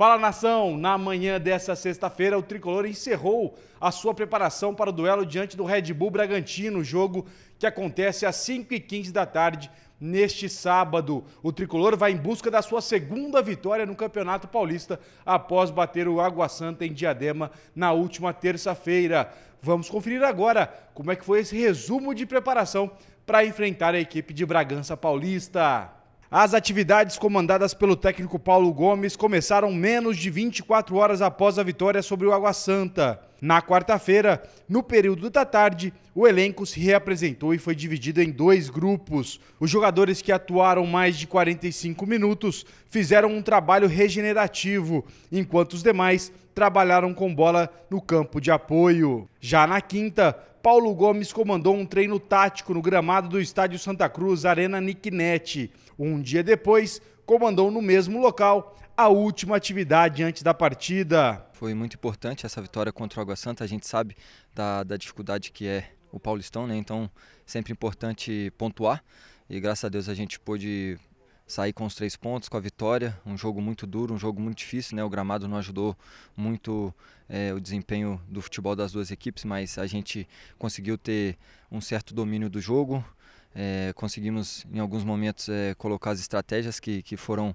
Fala nação! Na manhã dessa sexta-feira, o tricolor encerrou a sua preparação para o duelo diante do Red Bull Bragantino, jogo que acontece às 5h15 da tarde neste sábado. O tricolor vai em busca da sua segunda vitória no Campeonato Paulista após bater o Água Santa em Diadema na última terça-feira. Vamos conferir agora como é que foi esse resumo de preparação para enfrentar a equipe de Bragança Paulista. As atividades comandadas pelo técnico Paulo Gomes começaram menos de 24 horas após a vitória sobre o Água Santa. Na quarta-feira, no período da tarde, o elenco se reapresentou e foi dividido em dois grupos. Os jogadores que atuaram mais de 45 minutos fizeram um trabalho regenerativo, enquanto os demais trabalharam com bola no campo de apoio. Já na quinta, Paulo Gomes comandou um treino tático no gramado do Estádio Santa Cruz, Arena Niquinete. Um dia depois, comandou no mesmo local a última atividade antes da partida. Foi muito importante essa vitória contra o Água Santa. A gente sabe da, da dificuldade que é o Paulistão, né? Então, sempre importante pontuar. E graças a Deus a gente pôde sair com os três pontos, com a vitória. Um jogo muito duro, um jogo muito difícil, né? O gramado não ajudou muito é, o desempenho do futebol das duas equipes, mas a gente conseguiu ter um certo domínio do jogo. É, conseguimos em alguns momentos é, colocar as estratégias que, que foram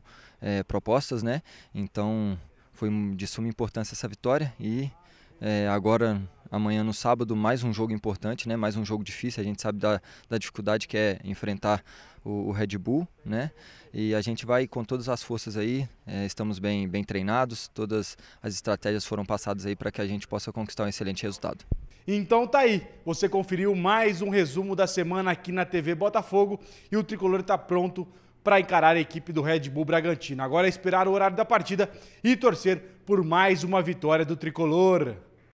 propostas, né? Então foi de suma importância essa vitória e é, agora, amanhã no sábado, mais um jogo importante, né? mais um jogo difícil. A gente sabe da, da dificuldade que é enfrentar o, o Red Bull. Né? E a gente vai com todas as forças aí, é, estamos bem, bem treinados, todas as estratégias foram passadas aí para que a gente possa conquistar um excelente resultado. Então tá aí, você conferiu mais um resumo da semana aqui na TV Botafogo e o tricolor está pronto para encarar a equipe do Red Bull Bragantino. Agora é esperar o horário da partida e torcer por mais uma vitória do tricolor.